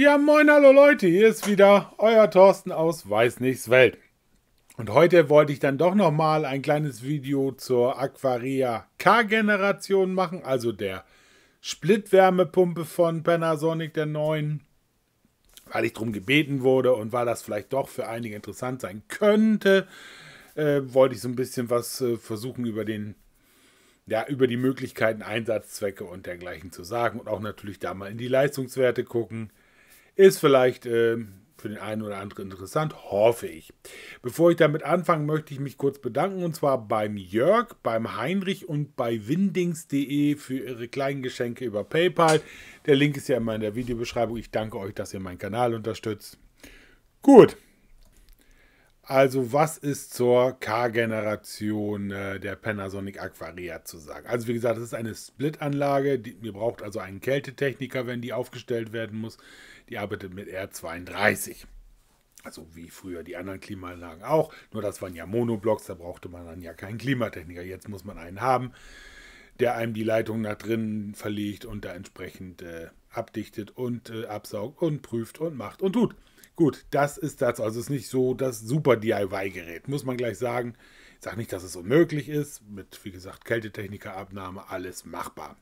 Ja, moin, hallo Leute, hier ist wieder euer Thorsten aus Weißnichts Welt. Und heute wollte ich dann doch nochmal ein kleines Video zur Aquaria K-Generation machen, also der Splitwärmepumpe von Panasonic der neuen, weil ich darum gebeten wurde und weil das vielleicht doch für einige interessant sein könnte, äh, wollte ich so ein bisschen was äh, versuchen über den ja, über die Möglichkeiten, Einsatzzwecke und dergleichen zu sagen und auch natürlich da mal in die Leistungswerte gucken. Ist vielleicht äh, für den einen oder anderen interessant, hoffe ich. Bevor ich damit anfange, möchte ich mich kurz bedanken und zwar beim Jörg, beim Heinrich und bei windings.de für ihre kleinen Geschenke über PayPal. Der Link ist ja immer in der Videobeschreibung. Ich danke euch, dass ihr meinen Kanal unterstützt. Gut. Also, was ist zur K-Generation äh, der Panasonic Aquaria zu sagen? Also, wie gesagt, das ist eine Split-Anlage. Ihr braucht also einen Kältetechniker, wenn die aufgestellt werden muss. Die arbeitet mit R32. Also wie früher die anderen Klimaanlagen auch. Nur das waren ja Monoblocks, da brauchte man dann ja keinen Klimatechniker. Jetzt muss man einen haben, der einem die Leitung nach drinnen verlegt und da entsprechend äh, abdichtet und äh, absaugt und prüft und macht und tut. Gut, das ist das. Also es ist nicht so das super DIY-Gerät, muss man gleich sagen. Ich sage nicht, dass es unmöglich ist. Mit, wie gesagt, Kältetechnikerabnahme, alles machbar.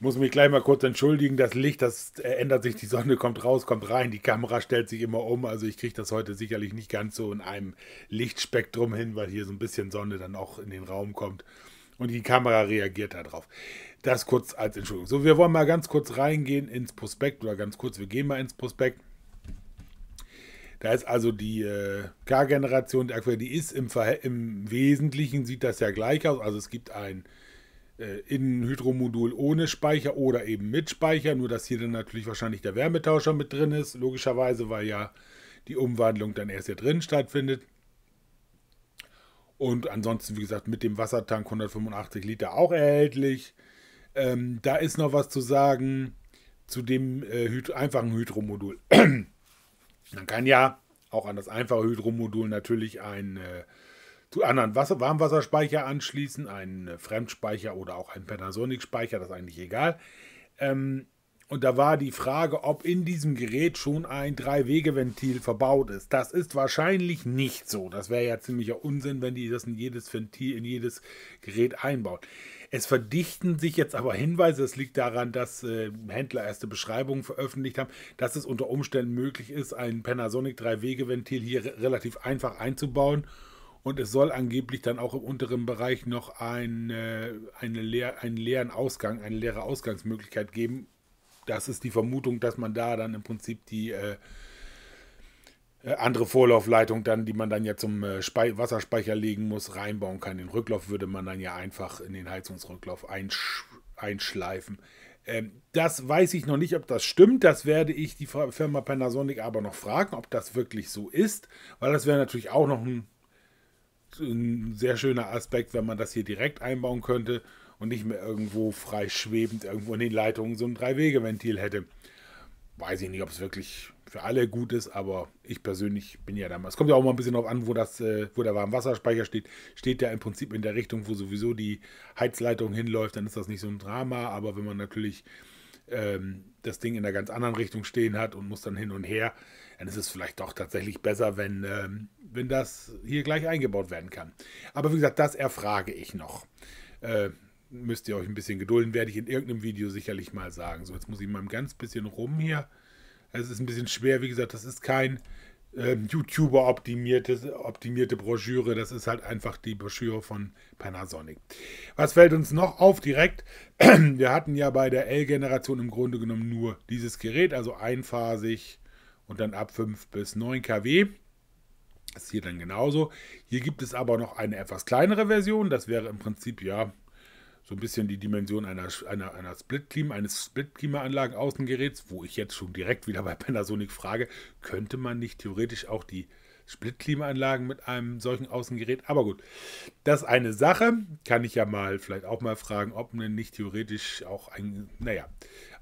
Muss mich gleich mal kurz entschuldigen. Das Licht, das äh, ändert sich. Die Sonne kommt raus, kommt rein. Die Kamera stellt sich immer um. Also ich kriege das heute sicherlich nicht ganz so in einem Lichtspektrum hin, weil hier so ein bisschen Sonne dann auch in den Raum kommt. Und die Kamera reagiert darauf. Das kurz als Entschuldigung. So, wir wollen mal ganz kurz reingehen ins Prospekt oder ganz kurz, wir gehen mal ins Prospekt. Da ist also die äh, K-Generation der die ist im, im Wesentlichen, sieht das ja gleich aus. Also es gibt ein äh, Innenhydromodul ohne Speicher oder eben mit Speicher, nur dass hier dann natürlich wahrscheinlich der Wärmetauscher mit drin ist, logischerweise, weil ja die Umwandlung dann erst hier drin stattfindet. Und ansonsten, wie gesagt, mit dem Wassertank 185 Liter auch erhältlich. Ähm, da ist noch was zu sagen zu dem äh, Hyd einfachen Hydromodul. Man kann ja auch an das einfache Hydromodul natürlich einen äh, zu anderen Wasser Warmwasserspeicher anschließen, einen äh, Fremdspeicher oder auch einen Panasonic-Speicher, das ist eigentlich egal. Ähm, und da war die Frage, ob in diesem Gerät schon ein Drei-Wege-Ventil verbaut ist. Das ist wahrscheinlich nicht so. Das wäre ja ziemlicher Unsinn, wenn die das in jedes Ventil, in jedes Gerät einbaut. Es verdichten sich jetzt aber Hinweise, das liegt daran, dass äh, Händler erste Beschreibungen veröffentlicht haben, dass es unter Umständen möglich ist, ein Panasonic 3-Wege-Ventil hier re relativ einfach einzubauen. Und es soll angeblich dann auch im unteren Bereich noch ein, äh, eine leer, einen leeren Ausgang, eine leere Ausgangsmöglichkeit geben. Das ist die Vermutung, dass man da dann im Prinzip die äh, äh, andere Vorlaufleitung dann, die man dann ja zum äh, Spe Wasserspeicher legen muss, reinbauen kann. Den Rücklauf würde man dann ja einfach in den Heizungsrücklauf einsch einschleifen. Ähm, das weiß ich noch nicht, ob das stimmt. Das werde ich die Firma Panasonic aber noch fragen, ob das wirklich so ist, weil das wäre natürlich auch noch ein, ein sehr schöner Aspekt, wenn man das hier direkt einbauen könnte und nicht mehr irgendwo frei schwebend irgendwo in den Leitungen so ein Drei-Wege-Ventil hätte. Weiß ich nicht, ob es wirklich für alle gut ist, aber ich persönlich bin ja damals. Es kommt ja auch mal ein bisschen darauf an, wo, das, äh, wo der Warmwasserspeicher steht. Steht der im Prinzip in der Richtung, wo sowieso die Heizleitung hinläuft, dann ist das nicht so ein Drama. Aber wenn man natürlich ähm, das Ding in einer ganz anderen Richtung stehen hat und muss dann hin und her, dann ist es vielleicht doch tatsächlich besser, wenn, ähm, wenn das hier gleich eingebaut werden kann. Aber wie gesagt, das erfrage ich noch. Äh, müsst ihr euch ein bisschen gedulden, werde ich in irgendeinem Video sicherlich mal sagen. So, jetzt muss ich mal ein ganz bisschen rum hier. Es ist ein bisschen schwer, wie gesagt, das ist kein ähm, YouTuber-optimierte optimierte Broschüre, das ist halt einfach die Broschüre von Panasonic. Was fällt uns noch auf direkt? Wir hatten ja bei der L-Generation im Grunde genommen nur dieses Gerät, also einphasig und dann ab 5 bis 9 kW. Das ist hier dann genauso. Hier gibt es aber noch eine etwas kleinere Version, das wäre im Prinzip ja so ein bisschen die Dimension einer, einer, einer Split-Klima, eines Split-Klimaanlagen-Außengeräts, wo ich jetzt schon direkt wieder bei Panasonic frage, könnte man nicht theoretisch auch die Split-Klimaanlagen mit einem solchen Außengerät? Aber gut, das ist eine Sache. Kann ich ja mal vielleicht auch mal fragen, ob man nicht theoretisch auch ein, naja,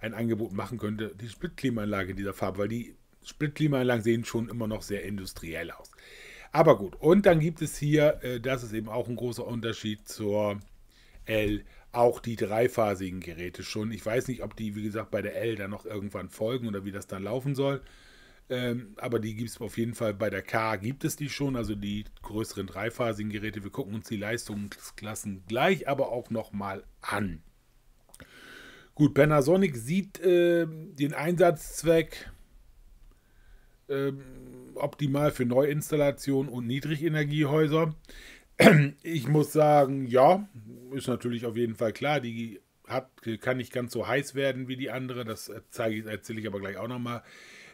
ein Angebot machen könnte, die Split-Klimaanlage dieser Farbe, weil die Split-Klimaanlagen sehen schon immer noch sehr industriell aus. Aber gut, und dann gibt es hier, äh, das ist eben auch ein großer Unterschied zur L, auch die dreiphasigen Geräte schon. Ich weiß nicht, ob die, wie gesagt, bei der L dann noch irgendwann folgen oder wie das dann laufen soll. Ähm, aber die gibt es auf jeden Fall bei der K gibt es die schon, also die größeren dreiphasigen Geräte. Wir gucken uns die Leistungsklassen gleich, aber auch nochmal an. Gut, Panasonic sieht äh, den Einsatzzweck äh, optimal für Neuinstallationen und Niedrigenergiehäuser. Ich muss sagen, ja, ist natürlich auf jeden Fall klar. Die hat, kann nicht ganz so heiß werden wie die andere. Das zeige, erzähle ich aber gleich auch nochmal.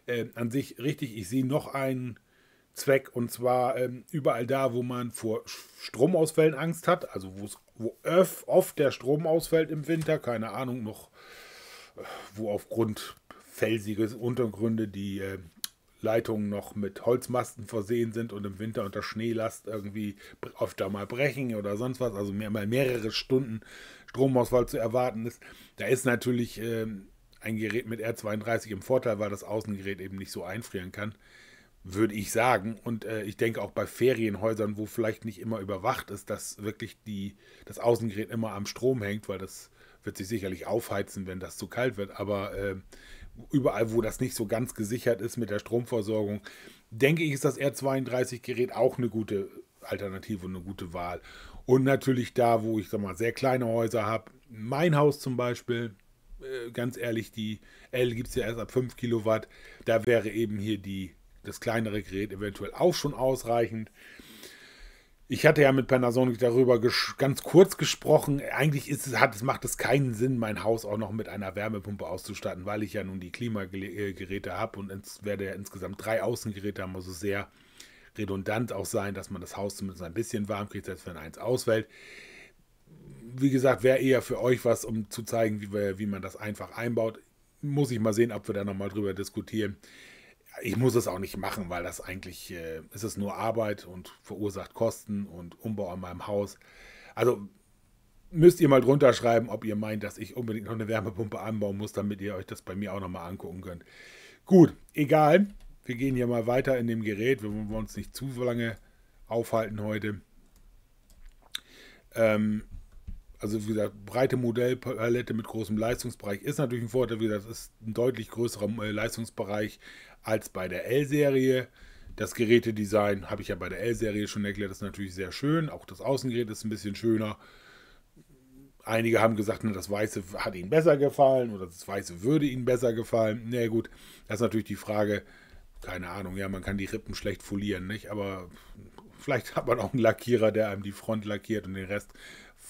Äh, an sich richtig, ich sehe noch einen Zweck und zwar ähm, überall da, wo man vor Stromausfällen Angst hat, also wo öf, oft der Strom ausfällt im Winter, keine Ahnung, noch äh, wo aufgrund felsiges Untergründe die äh, Leitungen noch mit Holzmasten versehen sind und im Winter unter Schneelast irgendwie öfter mal brechen oder sonst was, also mehr, mal mehrere Stunden Stromausfall zu erwarten ist. Da ist natürlich äh, ein Gerät mit R32 im Vorteil, weil das Außengerät eben nicht so einfrieren kann, würde ich sagen. Und äh, ich denke auch bei Ferienhäusern, wo vielleicht nicht immer überwacht ist, dass wirklich die, das Außengerät immer am Strom hängt, weil das wird sich sicherlich aufheizen, wenn das zu kalt wird. Aber äh, überall, wo das nicht so ganz gesichert ist mit der Stromversorgung, denke ich, ist das R32-Gerät auch eine gute Alternative und eine gute Wahl. Und natürlich da, wo ich sag mal sehr kleine Häuser habe, mein Haus zum Beispiel, äh, ganz ehrlich, die L gibt es ja erst ab 5 Kilowatt, da wäre eben hier die, das kleinere Gerät eventuell auch schon ausreichend. Ich hatte ja mit Panasonic darüber ganz kurz gesprochen. Eigentlich ist es, hat, es macht es keinen Sinn, mein Haus auch noch mit einer Wärmepumpe auszustatten, weil ich ja nun die Klimageräte habe und es werde ja insgesamt drei Außengeräte haben, also sehr redundant auch sein, dass man das Haus zumindest ein bisschen warm kriegt, selbst wenn eins ausfällt. Wie gesagt, wäre eher für euch was, um zu zeigen, wie, wir, wie man das einfach einbaut. Muss ich mal sehen, ob wir da nochmal drüber diskutieren ich muss es auch nicht machen, weil das eigentlich äh, ist es nur Arbeit und verursacht Kosten und Umbau an meinem Haus. Also müsst ihr mal drunter schreiben, ob ihr meint, dass ich unbedingt noch eine Wärmepumpe anbauen muss, damit ihr euch das bei mir auch nochmal angucken könnt. Gut, egal. Wir gehen hier mal weiter in dem Gerät. Wir wollen uns nicht zu lange aufhalten heute. Ähm, also wie gesagt, breite Modellpalette mit großem Leistungsbereich ist natürlich ein Vorteil. Wie gesagt, ist ein deutlich größerer äh, Leistungsbereich als bei der L-Serie. Das Gerätedesign habe ich ja bei der L-Serie schon erklärt, ist natürlich sehr schön. Auch das Außengerät ist ein bisschen schöner. Einige haben gesagt, das Weiße hat ihnen besser gefallen oder das Weiße würde ihnen besser gefallen. Na nee, gut, das ist natürlich die Frage, keine Ahnung, ja, man kann die Rippen schlecht folieren, nicht? Aber vielleicht hat man auch einen Lackierer, der einem die Front lackiert und den Rest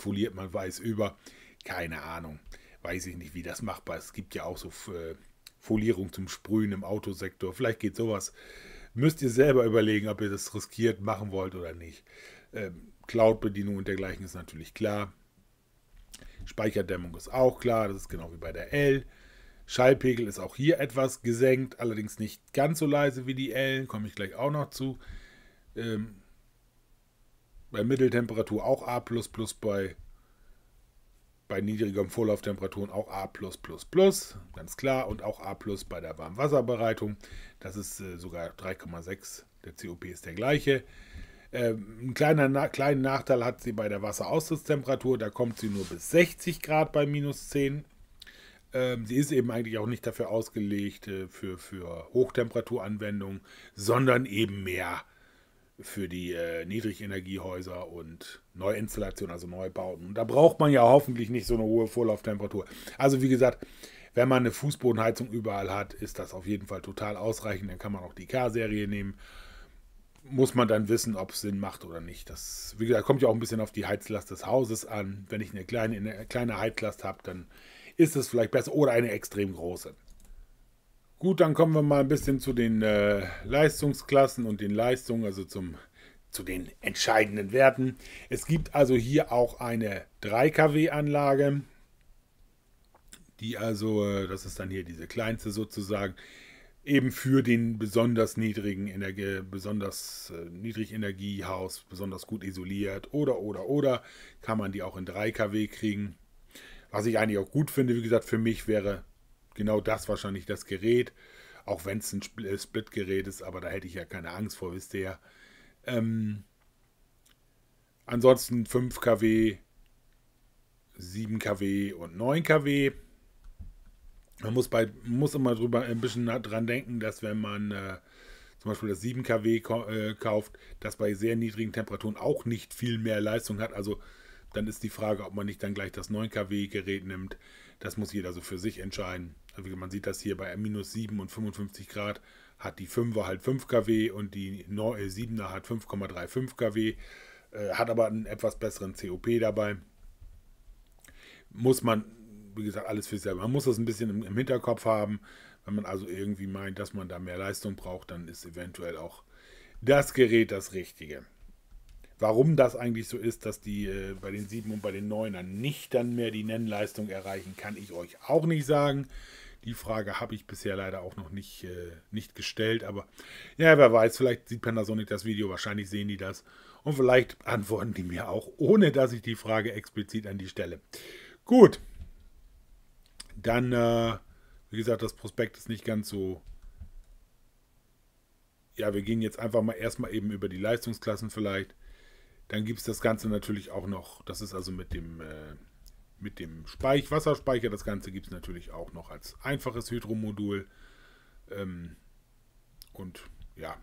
foliert man weiß über. Keine Ahnung. Weiß ich nicht, wie das machbar ist. Es gibt ja auch so äh, Folierung zum Sprühen im Autosektor. Vielleicht geht sowas. Müsst ihr selber überlegen, ob ihr das riskiert machen wollt oder nicht. Ähm, Cloud-Bedienung und dergleichen ist natürlich klar. Speicherdämmung ist auch klar. Das ist genau wie bei der L. Schallpegel ist auch hier etwas gesenkt, allerdings nicht ganz so leise wie die L, komme ich gleich auch noch zu. Ähm, bei Mitteltemperatur auch A, bei, bei niedrigem Vorlauftemperaturen auch A, ganz klar, und auch A bei der Warmwasserbereitung. Das ist äh, sogar 3,6. Der COP ist der gleiche. Ähm, ein kleiner na, kleinen Nachteil hat sie bei der Wasseraustrittstemperatur. Da kommt sie nur bis 60 Grad bei minus 10. Ähm, sie ist eben eigentlich auch nicht dafür ausgelegt äh, für, für Hochtemperaturanwendungen, sondern eben mehr für die äh, Niedrigenergiehäuser und Neuinstallationen, also Neubauten. Und da braucht man ja hoffentlich nicht so eine hohe Vorlauftemperatur. Also wie gesagt, wenn man eine Fußbodenheizung überall hat, ist das auf jeden Fall total ausreichend. Dann kann man auch die K-Serie nehmen. Muss man dann wissen, ob es Sinn macht oder nicht. Das, wie gesagt, kommt ja auch ein bisschen auf die Heizlast des Hauses an. Wenn ich eine kleine, eine kleine Heizlast habe, dann ist es vielleicht besser oder eine extrem große. Gut, dann kommen wir mal ein bisschen zu den äh, Leistungsklassen und den Leistungen, also zum, zu den entscheidenden Werten. Es gibt also hier auch eine 3 kW-Anlage, die also, äh, das ist dann hier diese kleinste sozusagen, eben für den besonders niedrigen Energie, besonders äh, niedrig Energiehaus, besonders gut isoliert oder oder oder kann man die auch in 3 kW kriegen. Was ich eigentlich auch gut finde, wie gesagt, für mich wäre genau das wahrscheinlich das Gerät, auch wenn es ein äh, Split-Gerät ist, aber da hätte ich ja keine Angst vor, wisst ihr ja. Ähm, ansonsten 5 kW, 7 kW und 9 kW. Man muss, bei, muss immer drüber ein bisschen dran denken, dass wenn man äh, zum Beispiel das 7 kW äh, kauft, das bei sehr niedrigen Temperaturen auch nicht viel mehr Leistung hat. Also dann ist die Frage, ob man nicht dann gleich das 9 kW Gerät nimmt. Das muss jeder so für sich entscheiden. Also man sieht das hier bei minus 7 und 55 Grad hat die 5er halt 5 kW und die 7er äh, hat 5,35 kW, äh, hat aber einen etwas besseren COP dabei. Muss man, wie gesagt, alles für sich selber. Man muss das ein bisschen im, im Hinterkopf haben. Wenn man also irgendwie meint, dass man da mehr Leistung braucht, dann ist eventuell auch das Gerät das Richtige warum das eigentlich so ist, dass die äh, bei den 7 und bei den 9ern nicht dann mehr die Nennleistung erreichen, kann ich euch auch nicht sagen. Die Frage habe ich bisher leider auch noch nicht, äh, nicht gestellt, aber ja, wer weiß, vielleicht sieht Panasonic das Video, wahrscheinlich sehen die das und vielleicht antworten die mir auch, ohne dass ich die Frage explizit an die stelle. Gut, dann, äh, wie gesagt, das Prospekt ist nicht ganz so ja, wir gehen jetzt einfach mal erstmal eben über die Leistungsklassen vielleicht. Dann gibt es das Ganze natürlich auch noch, das ist also mit dem, äh, mit dem Speich, Wasserspeicher, das Ganze gibt es natürlich auch noch als einfaches Hydromodul. Ähm, und ja,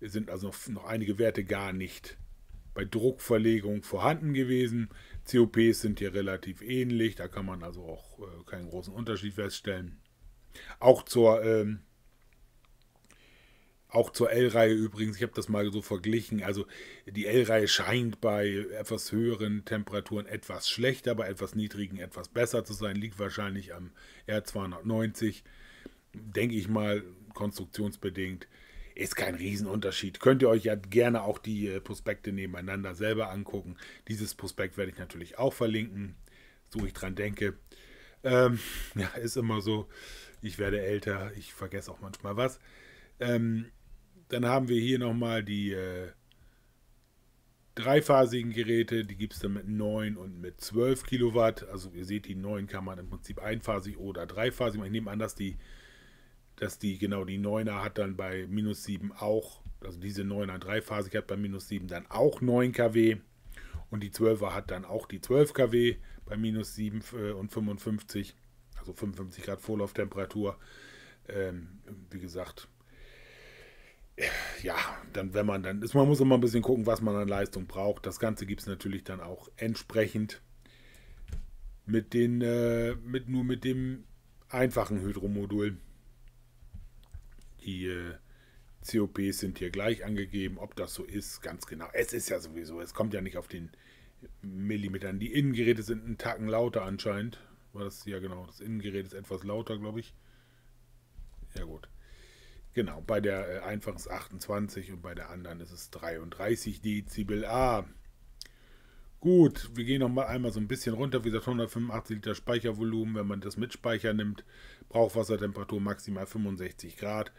es sind also noch, noch einige Werte gar nicht bei Druckverlegung vorhanden gewesen. COPs sind hier relativ ähnlich, da kann man also auch äh, keinen großen Unterschied feststellen. Auch zur ähm, auch zur L-Reihe übrigens, ich habe das mal so verglichen. Also die L-Reihe scheint bei etwas höheren Temperaturen etwas schlechter, bei etwas niedrigen etwas besser zu sein. Liegt wahrscheinlich am R290, denke ich mal, konstruktionsbedingt. Ist kein Riesenunterschied. Könnt ihr euch ja gerne auch die äh, Prospekte nebeneinander selber angucken. Dieses Prospekt werde ich natürlich auch verlinken, so ich dran denke. Ähm, ja, ist immer so. Ich werde älter, ich vergesse auch manchmal was. Ähm, dann haben wir hier nochmal die äh, dreiphasigen Geräte. Die gibt es dann mit 9 und mit 12 Kilowatt. Also ihr seht, die 9 kann man im Prinzip einphasig oder dreiphasig machen. Ich nehme an, dass die, dass die genau die 9er hat dann bei minus 7 auch, also diese 9er dreiphasig hat bei minus 7 dann auch 9 kW. Und die 12er hat dann auch die 12 kW bei minus 7 äh, und 55, also 55 Grad Vorlauftemperatur. Ähm, wie gesagt, ja, dann, wenn man dann ist, man muss immer ein bisschen gucken, was man an Leistung braucht. Das Ganze gibt es natürlich dann auch entsprechend mit den, äh, mit nur mit dem einfachen Hydromodul. Die äh, COPs sind hier gleich angegeben, ob das so ist, ganz genau. Es ist ja sowieso, es kommt ja nicht auf den Millimetern. Die Innengeräte sind einen Tacken lauter anscheinend. War das, ja genau, das Innengerät ist etwas lauter, glaube ich. Ja gut. Genau, bei der äh, einfachen ist 28 und bei der anderen ist es 33 Dezibel A. Ah, gut, wir gehen noch mal einmal so ein bisschen runter. Wie gesagt, 185 Liter Speichervolumen. Wenn man das mit Speicher nimmt, Brauchwassertemperatur maximal 65 Grad.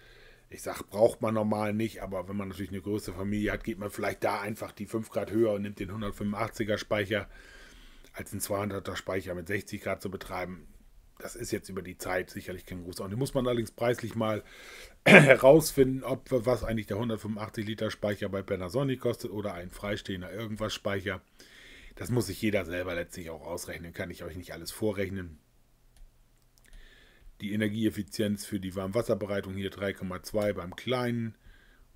Ich sage, braucht man normal nicht, aber wenn man natürlich eine größere Familie hat, geht man vielleicht da einfach die 5 Grad höher und nimmt den 185er Speicher als einen 200er Speicher mit 60 Grad zu betreiben das ist jetzt über die Zeit sicherlich kein großer. Und die muss man allerdings preislich mal herausfinden, ob was eigentlich der 185 Liter Speicher bei Panasonic kostet oder ein freistehender irgendwas Speicher. Das muss sich jeder selber letztlich auch ausrechnen, kann ich euch nicht alles vorrechnen. Die Energieeffizienz für die Warmwasserbereitung hier 3,2 beim kleinen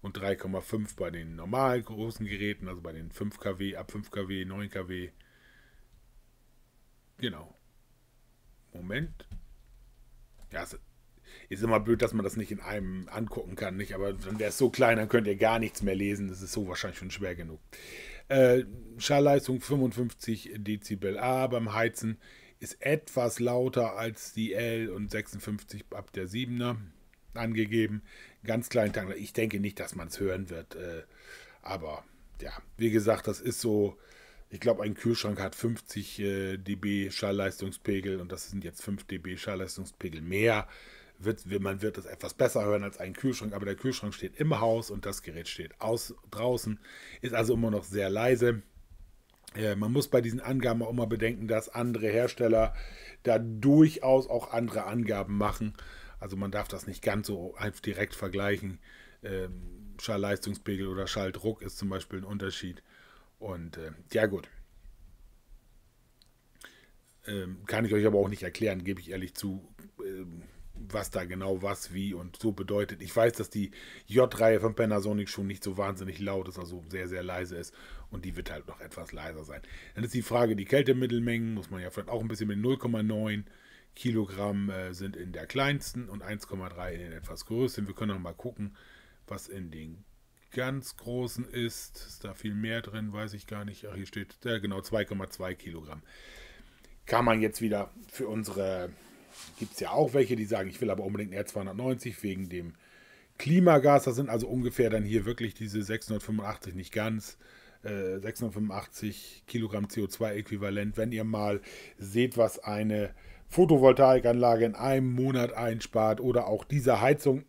und 3,5 bei den normal großen Geräten, also bei den 5 kW, ab 5 kW, 9 kW. Genau. Moment. Ja, ist, immer blöd, dass man das nicht in einem angucken kann, nicht? Aber dann wäre es so klein, dann könnt ihr gar nichts mehr lesen. Das ist so wahrscheinlich schon schwer genug. Äh, Schallleistung 55 Dezibel A ah, beim Heizen ist etwas lauter als die L und 56 ab der 7er angegeben. Ganz kleinen Tank. Ich denke nicht, dass man es hören wird. Äh, aber ja, wie gesagt, das ist so ich glaube, ein Kühlschrank hat 50 äh, dB Schallleistungspegel und das sind jetzt 5 dB Schallleistungspegel mehr. Wird, man wird es etwas besser hören als ein Kühlschrank, aber der Kühlschrank steht im Haus und das Gerät steht aus, draußen, ist also immer noch sehr leise. Äh, man muss bei diesen Angaben auch immer bedenken, dass andere Hersteller da durchaus auch andere Angaben machen. Also man darf das nicht ganz so direkt vergleichen. Ähm, Schallleistungspegel oder Schalldruck ist zum Beispiel ein Unterschied. Und äh, ja gut. Ähm, kann ich euch aber auch nicht erklären, gebe ich ehrlich zu, ähm, was da genau was, wie und so bedeutet. Ich weiß, dass die J-Reihe von Panasonic schon nicht so wahnsinnig laut ist, also sehr, sehr leise ist. Und die wird halt noch etwas leiser sein. Dann ist die Frage, die Kältemittelmengen, muss man ja vielleicht auch ein bisschen mit 0,9 Kilogramm äh, sind in der kleinsten und 1,3 in den etwas größten. Wir können noch mal gucken, was in den ganz großen isst. Ist da viel mehr drin, weiß ich gar nicht. Ach, hier steht, ja, genau, 2,2 Kilogramm. Kann man jetzt wieder für unsere, gibt es ja auch welche, die sagen, ich will aber unbedingt R290 wegen dem Klimagas. Das sind also ungefähr dann hier wirklich diese 685, nicht ganz. 685 äh, Kilogramm CO2-Äquivalent. Wenn ihr mal seht, was eine Photovoltaikanlage in einem Monat einspart oder auch diese Heizung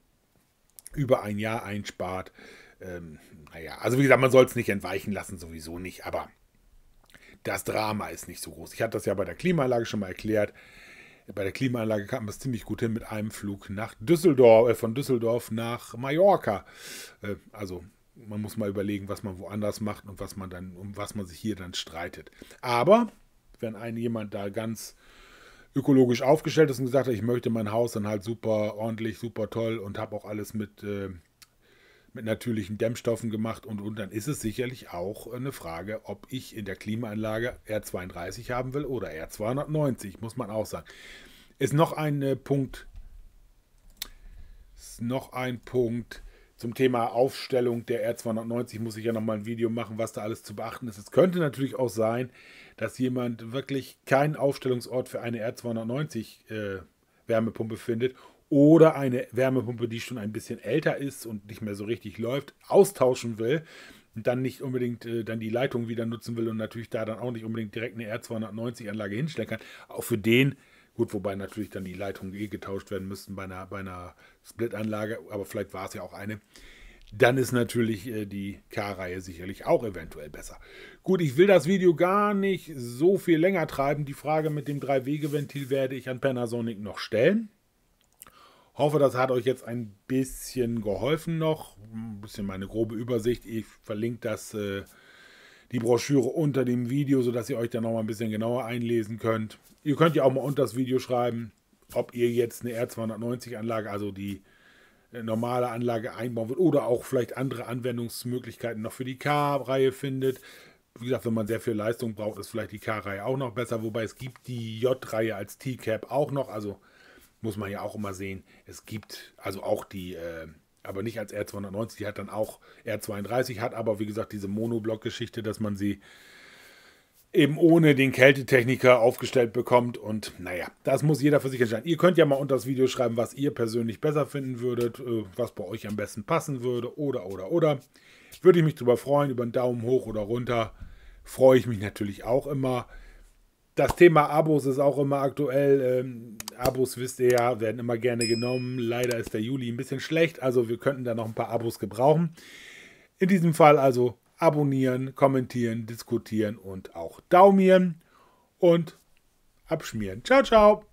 über ein Jahr einspart, ähm, naja, also wie gesagt, man soll es nicht entweichen lassen, sowieso nicht, aber das Drama ist nicht so groß. Ich hatte das ja bei der Klimaanlage schon mal erklärt. Bei der Klimaanlage kam es ziemlich gut hin mit einem Flug nach Düsseldorf, äh, von Düsseldorf nach Mallorca. Äh, also man muss mal überlegen, was man woanders macht und was man dann, um was man sich hier dann streitet. Aber wenn ein jemand da ganz ökologisch aufgestellt ist und gesagt hat, ich möchte mein Haus dann halt super ordentlich, super toll und habe auch alles mit äh, mit natürlichen Dämmstoffen gemacht und und dann ist es sicherlich auch äh, eine Frage, ob ich in der Klimaanlage R32 haben will oder R290, muss man auch sagen. Ist noch ein äh, Punkt, ist noch ein Punkt zum Thema Aufstellung der R290 muss ich ja nochmal ein Video machen, was da alles zu beachten ist. Es könnte natürlich auch sein, dass jemand wirklich keinen Aufstellungsort für eine R290 äh, Wärmepumpe findet oder eine Wärmepumpe, die schon ein bisschen älter ist und nicht mehr so richtig läuft, austauschen will und dann nicht unbedingt äh, dann die Leitung wieder nutzen will und natürlich da dann auch nicht unbedingt direkt eine R290-Anlage hinstellen kann. Auch für den, gut, wobei natürlich dann die Leitungen eh getauscht werden müssten bei einer, bei einer Split-Anlage, aber vielleicht war es ja auch eine dann ist natürlich äh, die K-Reihe sicherlich auch eventuell besser. Gut, ich will das Video gar nicht so viel länger treiben. Die Frage mit dem 3 wege ventil werde ich an Panasonic noch stellen. Hoffe, das hat euch jetzt ein bisschen geholfen noch. Ein bisschen meine grobe Übersicht. Ich verlinke das, äh, die Broschüre unter dem Video, sodass ihr euch da nochmal ein bisschen genauer einlesen könnt. Ihr könnt ja auch mal unter das Video schreiben, ob ihr jetzt eine R290-Anlage, also die normale Anlage einbauen wird oder auch vielleicht andere Anwendungsmöglichkeiten noch für die K-Reihe findet. Wie gesagt, wenn man sehr viel Leistung braucht, ist vielleicht die K-Reihe auch noch besser, wobei es gibt die J-Reihe als T-Cap auch noch, also muss man ja auch immer sehen, es gibt also auch die, äh, aber nicht als R290, die hat dann auch R32, hat aber wie gesagt diese Monoblock-Geschichte, dass man sie eben ohne den Kältetechniker aufgestellt bekommt. Und naja, das muss jeder für sich entscheiden. Ihr könnt ja mal unter das Video schreiben, was ihr persönlich besser finden würdet, äh, was bei euch am besten passen würde oder, oder, oder. Würde ich mich drüber freuen, über einen Daumen hoch oder runter. Freue ich mich natürlich auch immer. Das Thema Abos ist auch immer aktuell. Ähm, Abos, wisst ihr ja, werden immer gerne genommen. Leider ist der Juli ein bisschen schlecht, also wir könnten da noch ein paar Abos gebrauchen. In diesem Fall also abonnieren, kommentieren, diskutieren und auch daumieren und abschmieren. Ciao, ciao!